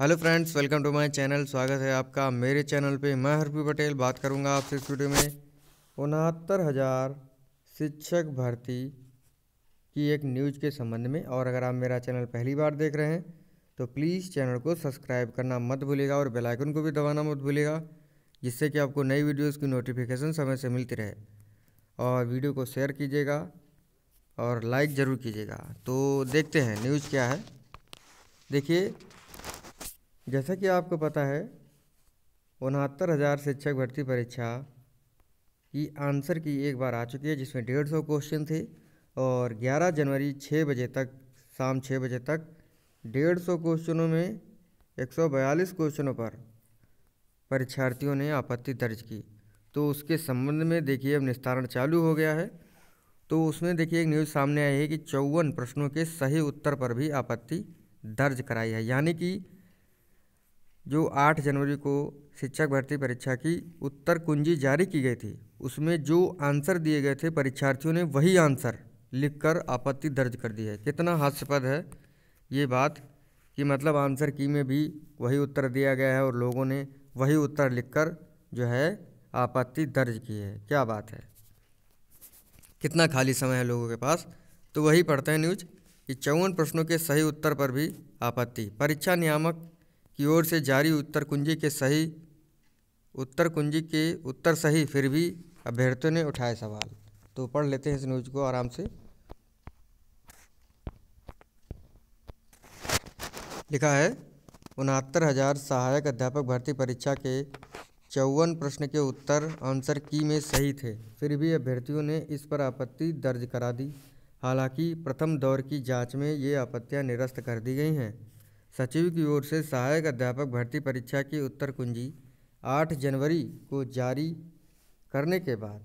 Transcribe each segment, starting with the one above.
hello friends welcome to my channel स्वागत है आपका मेरे चैनल पे मैं हरपी पटेल बात करूंगा आपसे इस वीडियो में उनहत्तर हज़ार शिक्षक भर्ती की एक न्यूज़ के संबंध में और अगर आप मेरा चैनल पहली बार देख रहे हैं तो प्लीज़ चैनल को सब्सक्राइब करना मत भूलेगा और बेलाइकन को भी दबाना मत भूलेगा जिससे कि आपको नई वीडियोज़ की नोटिफिकेशन समय से मिलती रहे और वीडियो को शेयर कीजिएगा और लाइक ज़रूर कीजिएगा तो देखते हैं न्यूज़ क्या है देखिए जैसा कि आपको पता है उनहत्तर हज़ार शिक्षक भर्ती परीक्षा की आंसर की एक बार आ चुकी है जिसमें डेढ़ सौ क्वेश्चन थे और 11 जनवरी 6 बजे तक शाम 6 बजे तक डेढ़ सौ क्वेश्चनों में 142 क्वेश्चनों पर परीक्षार्थियों ने आपत्ति दर्ज की तो उसके संबंध में देखिए अब निस्तारण चालू हो गया है तो उसमें देखिए एक न्यूज़ सामने आई है कि चौवन प्रश्नों के सही उत्तर पर भी आपत्ति दर्ज कराई है यानी कि जो 8 जनवरी को शिक्षक भर्ती परीक्षा की उत्तर कुंजी जारी की गई थी उसमें जो आंसर दिए गए थे परीक्षार्थियों ने वही आंसर लिखकर आपत्ति दर्ज कर दी है कितना हास्यपद है ये बात कि मतलब आंसर की में भी वही उत्तर दिया गया है और लोगों ने वही उत्तर लिखकर जो है आपत्ति दर्ज की है क्या बात है कितना खाली समय है लोगों के पास तो वही पढ़ते हैं न्यूज कि चौवन प्रश्नों के सही उत्तर पर भी आपत्ति परीक्षा नियामक की ओर से जारी उत्तर कुंजी के सही उत्तर कुंजी के उत्तर सही फिर भी अभ्यर्थियों ने उठाए सवाल तो पढ़ लेते हैं इस न्यूज को आराम से लिखा है उनहत्तर हज़ार सहायक अध्यापक भर्ती परीक्षा के चौवन प्रश्न के उत्तर आंसर की में सही थे फिर भी अभ्यर्थियों ने इस पर आपत्ति दर्ज करा दी हालांकि प्रथम दौर की जांच में ये आपत्तियां निरस्त कर दी गई हैं सचिव की ओर से सहायक अध्यापक भर्ती परीक्षा की उत्तर कुंजी 8 जनवरी को जारी करने के बाद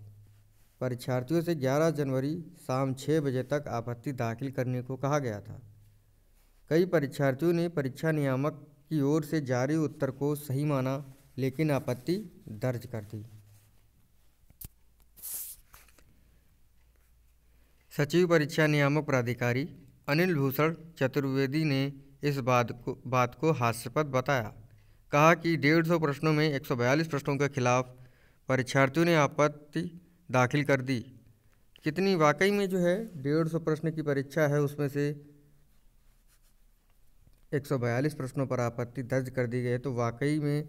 परीक्षार्थियों से 11 जनवरी शाम छः बजे तक आपत्ति दाखिल करने को कहा गया था कई परीक्षार्थियों ने परीक्षा नियामक की ओर से जारी उत्तर को सही माना लेकिन आपत्ति दर्ज कर दी सचिव परीक्षा नियामक प्राधिकारी अनिल भूषण चतुर्वेदी ने इस बात को बात को हास्यपद बताया कहा कि डेढ़ सौ प्रश्नों में 142 प्रश्नों के खिलाफ परीक्षार्थियों ने आपत्ति दाखिल कर दी कितनी वाकई में जो है डेढ़ सौ प्रश्न की परीक्षा है उसमें से 142 प्रश्नों पर आपत्ति दर्ज कर दी गई है तो वाकई में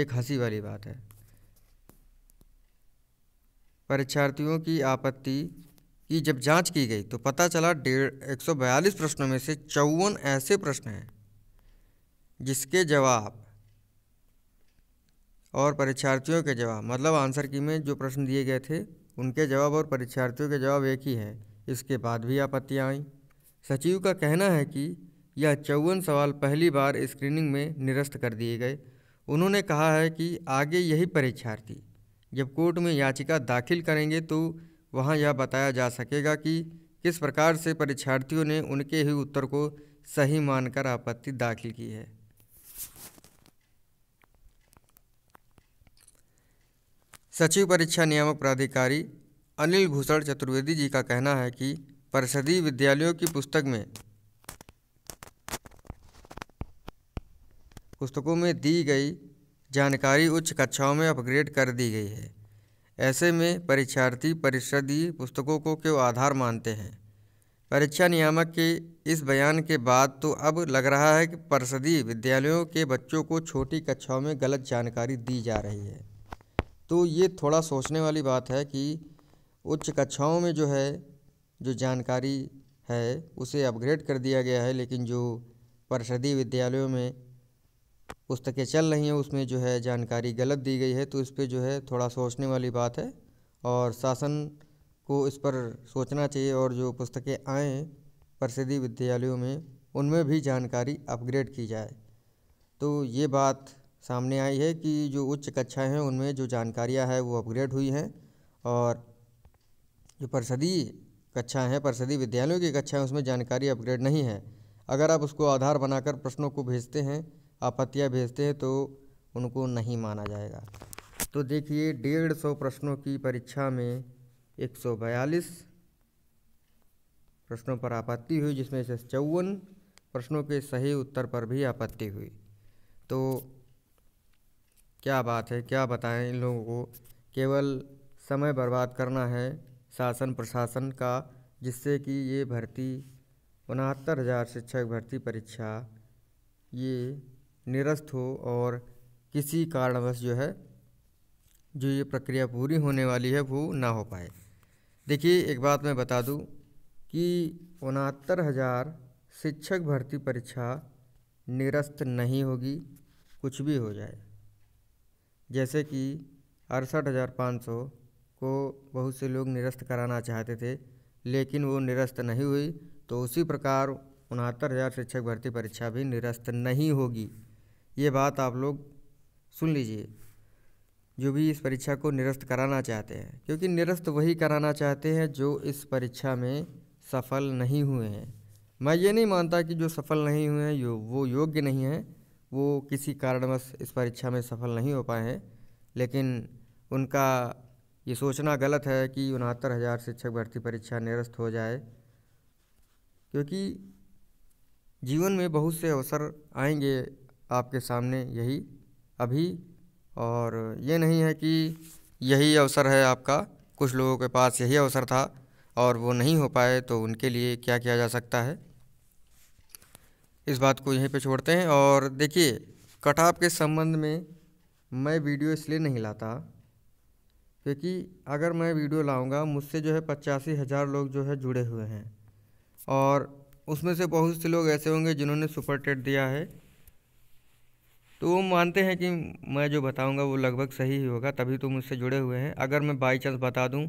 एक हंसी वाली बात है परीक्षार्थियों की आपत्ति की जब जांच की गई तो पता चला डेढ़ एक सौ बयालीस प्रश्नों में से चौवन ऐसे प्रश्न हैं जिसके जवाब और परीक्षार्थियों के जवाब मतलब आंसर की में जो प्रश्न दिए गए थे उनके जवाब और परीक्षार्थियों के जवाब एक ही है इसके बाद भी आपत्तियाँ आईं सचिव का कहना है कि यह चौवन सवाल पहली बार स्क्रीनिंग में निरस्त कर दिए गए उन्होंने कहा है कि आगे यही परीक्षार्थी जब कोर्ट में याचिका दाखिल करेंगे तो वहाँ यह बताया जा सकेगा कि किस प्रकार से परीक्षार्थियों ने उनके ही उत्तर को सही मानकर आपत्ति दाखिल की है सचिव परीक्षा नियामक प्राधिकारी अनिल भूषण चतुर्वेदी जी का कहना है कि परिषदीय विद्यालयों की पुस्तक में पुस्तकों में दी गई जानकारी उच्च कक्षाओं में अपग्रेड कर दी गई है ऐसे में परीक्षार्थी परिषदीय पुस्तकों को क्यों आधार मानते हैं परीक्षा नियामक के इस बयान के बाद तो अब लग रहा है कि परिषदीय विद्यालयों के बच्चों को छोटी कक्षाओं में गलत जानकारी दी जा रही है तो ये थोड़ा सोचने वाली बात है कि उच्च कक्षाओं में जो है जो जानकारी है उसे अपग्रेड कर दिया गया है लेकिन जो परिषदीय विद्यालयों में पुस्तकें चल रही हैं उसमें जो है जानकारी गलत दी गई है तो इस पर जो है थोड़ा सोचने वाली बात है और शासन को इस पर सोचना चाहिए और जो पुस्तकें आएँ प्रसिद्धि विद्यालयों में उनमें भी जानकारी अपग्रेड की जाए तो ये बात सामने आई है कि जो उच्च कक्षाएं हैं उनमें जो जानकारियां हैं वो अपग्रेड हुई हैं और जो प्रसदी कक्षाएं हैं प्रसदी विद्यालयों की कक्षाएं उसमें जानकारी अपग्रेड नहीं है अगर आप उसको आधार बनाकर प्रश्नों को भेजते हैं आपत्तियाँ भेजते हैं तो उनको नहीं माना जाएगा तो देखिए डेढ़ सौ प्रश्नों की परीक्षा में एक सौ बयालीस प्रश्नों पर आपत्ति हुई जिसमें से चौवन प्रश्नों के सही उत्तर पर भी आपत्ति हुई तो क्या बात है क्या बताएं इन लोगों को केवल समय बर्बाद करना है शासन प्रशासन का जिससे कि ये भर्ती उनहत्तर हज़ार शिक्षक भर्ती परीक्षा ये निरस्त हो और किसी कारणवश जो है जो ये प्रक्रिया पूरी होने वाली है वो ना हो पाए देखिए एक बात मैं बता दूं कि उनहत्तर हज़ार शिक्षक भर्ती परीक्षा निरस्त नहीं होगी कुछ भी हो जाए जैसे कि अड़सठ हज़ार पाँच सौ को बहुत से लोग निरस्त कराना चाहते थे लेकिन वो निरस्त नहीं हुई तो उसी प्रकार उनहत्तर हज़ार शिक्षक भर्ती परीक्षा भी निरस्त नहीं होगी ये बात आप लोग सुन लीजिए जो भी इस परीक्षा को निरस्त कराना चाहते हैं क्योंकि निरस्त वही कराना चाहते हैं जो इस परीक्षा में सफल नहीं हुए हैं मैं ये नहीं मानता कि जो सफल नहीं हुए हैं यो, वो योग्य नहीं हैं वो किसी कारणवश इस परीक्षा में सफल नहीं हो पाए हैं लेकिन उनका ये सोचना गलत है कि उनहत्तर हज़ार शिक्षक भर्ती परीक्षा निरस्त हो जाए क्योंकि जीवन में बहुत से अवसर आएंगे आपके सामने यही अभी और ये नहीं है कि यही अवसर है आपका कुछ लोगों के पास यही अवसर था और वो नहीं हो पाए तो उनके लिए क्या किया जा सकता है इस बात को यहीं पे छोड़ते हैं और देखिए कटाप के संबंध में मैं वीडियो इसलिए नहीं लाता क्योंकि अगर मैं वीडियो लाऊंगा मुझसे जो है पचासी हज़ार लोग जो है जुड़े हुए हैं और उसमें से बहुत से लोग ऐसे होंगे जिन्होंने सुपर टेट दिया है तो वो मानते हैं कि मैं जो बताऊंगा वो लगभग सही ही होगा तभी तो मुझसे जुड़े हुए हैं अगर मैं बाई चांस बता दूं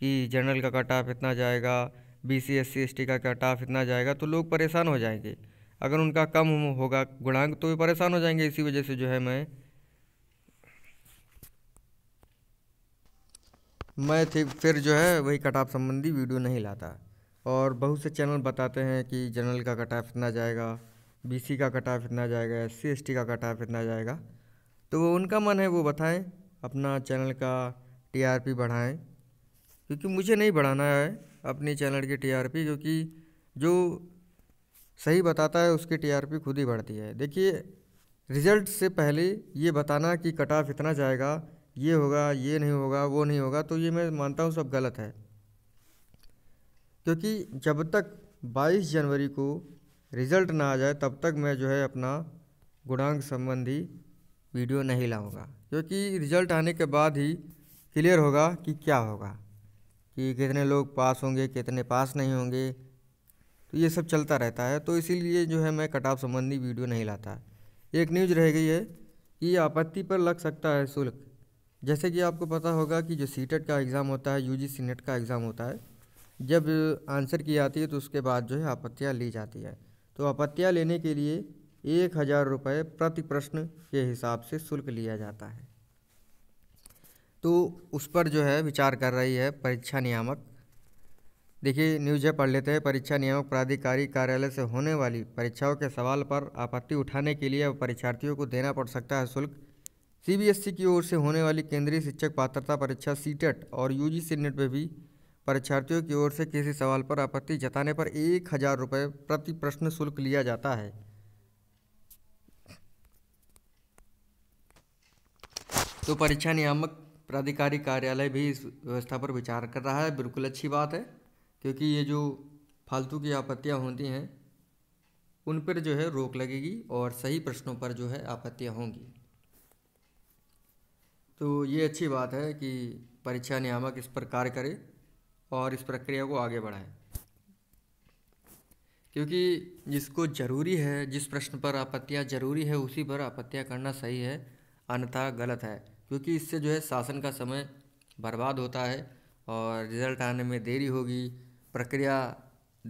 कि जनरल का कट ऑफ इतना जाएगा B C S C S T का कट ऑफ इतना जाएगा तो लोग परेशान हो जाएंगे अगर उनका कम होगा गुणांक तो वे परेशान हो जाएंगे इसी वजह से जो है मैं मैं फिर जो है वही कट ऑफ संबंधी वीडियो नहीं लाता और बहुत से चैनल बताते हैं कि जनरल का कट ऑफ इतना जाएगा बीसी का कट ऑफ इतना जाएगा एस सी का कट ऑफ इतना जाएगा तो वो उनका मन है वो बताएं अपना चैनल का टीआरपी बढ़ाएं क्योंकि मुझे नहीं बढ़ाना है अपने चैनल की टीआरपी क्योंकि जो सही बताता है उसकी टीआरपी खुद ही बढ़ती है देखिए रिजल्ट से पहले ये बताना कि कट ऑफ इतना जाएगा ये होगा ये नहीं होगा वो नहीं होगा तो ये मैं मानता हूँ सब गलत है क्योंकि जब तक 22 जनवरी को रिज़ल्ट ना आ जाए तब तक मैं जो है अपना गुणांक संबंधी वीडियो नहीं लाऊंगा क्योंकि रिज़ल्ट आने के बाद ही क्लियर होगा कि क्या होगा कि कितने लोग पास होंगे कितने पास नहीं होंगे तो ये सब चलता रहता है तो इसीलिए जो है मैं कटाव संबंधी वीडियो नहीं लाता एक न्यूज रह गई है कि आपत्ति पर लग सकता है शुल्क जैसे कि आपको पता होगा कि जो सीटेट e का एग्ज़ाम होता है यूजीसी नेट का एग्ज़ाम होता है जब आंसर की आती है तो उसके बाद जो है आपत्तियाँ ली जाती है तो अपत्या लेने के लिए एक हज़ार रुपये प्रति प्रश्न के हिसाब से शुल्क लिया जाता है तो उस पर जो है विचार कर रही है परीक्षा नियामक देखिए न्यूज है पढ़ लेते हैं परीक्षा नियामक प्राधिकारी कार्यालय से होने वाली परीक्षाओं के सवाल पर आपत्ति उठाने के लिए परीक्षार्थियों को देना पड़ सकता है शुल्क सीबीएसई की ओर से होने वाली केंद्रीय शिक्षक पात्रता परीक्षा सीटेट और यूजीसी नेट पर भी परीक्षार्थियों की ओर से किसी सवाल पर आपत्ति जताने पर एक हजार रुपये प्रति प्रश्न शुल्क लिया जाता है तो परीक्षा नियामक प्राधिकारी कार्यालय भी इस व्यवस्था पर विचार कर रहा है बिल्कुल अच्छी बात है क्योंकि ये जो फालतू की आपत्तियाँ होती हैं उन पर जो है रोक लगेगी और सही प्रश्नों पर जो है आपत्तियाँ होंगी तो ये अच्छी बात है कि परीक्षा नियामक इस पर कार्य करे और इस प्रक्रिया को आगे बढ़ाएं क्योंकि जिसको ज़रूरी है जिस प्रश्न पर आपत्तियाँ ज़रूरी है उसी पर आपत्तियाँ करना सही है अन्यथा गलत है क्योंकि इससे जो है शासन का समय बर्बाद होता है और रिज़ल्ट आने में देरी होगी प्रक्रिया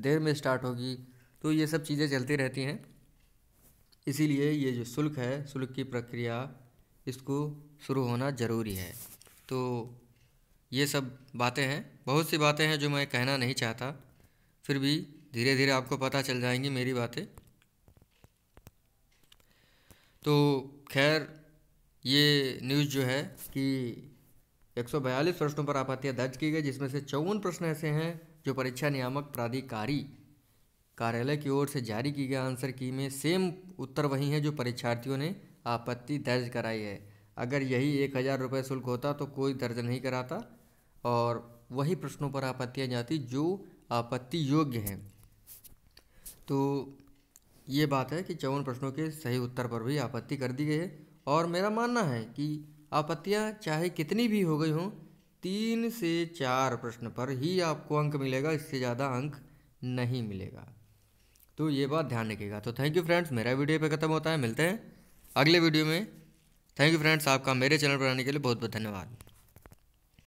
देर में स्टार्ट होगी तो ये सब चीज़ें चलती रहती हैं इसीलिए ये जो शुल्क है शुल्क की प्रक्रिया इसको शुरू होना ज़रूरी है तो ये सब बातें हैं बहुत सी बातें हैं जो मैं कहना नहीं चाहता फिर भी धीरे धीरे आपको पता चल जाएंगी मेरी बातें तो खैर ये न्यूज़ जो है कि 142 प्रश्नों पर आपत्तियाँ दर्ज की गई जिसमें से चौवन प्रश्न ऐसे हैं जो परीक्षा नियामक प्राधिकारी कार्यालय की ओर से जारी की गई आंसर की में सेम उत्तर वही हैं जो परीक्षार्थियों ने आपत्ति दर्ज कराई है अगर यही एक हज़ार रुपये शुल्क होता तो कोई दर्ज नहीं कराता और वही प्रश्नों पर आपत्तियाँ जाती जो आपत्ति योग्य हैं तो ये बात है कि चौवन प्रश्नों के सही उत्तर पर भी आपत्ति कर दी गई है और मेरा मानना है कि आपत्तियाँ चाहे कितनी भी हो गई हों तीन से चार प्रश्न पर ही आपको अंक मिलेगा इससे ज़्यादा अंक नहीं मिलेगा तो ये बात ध्यान रखिएगा तो थैंक यू फ्रेंड्स मेरा वीडियो पे ख़त्म होता है मिलते हैं अगले वीडियो में थैंक यू फ्रेंड्स आपका मेरे चैनल पर आने के लिए बहुत बहुत धन्यवाद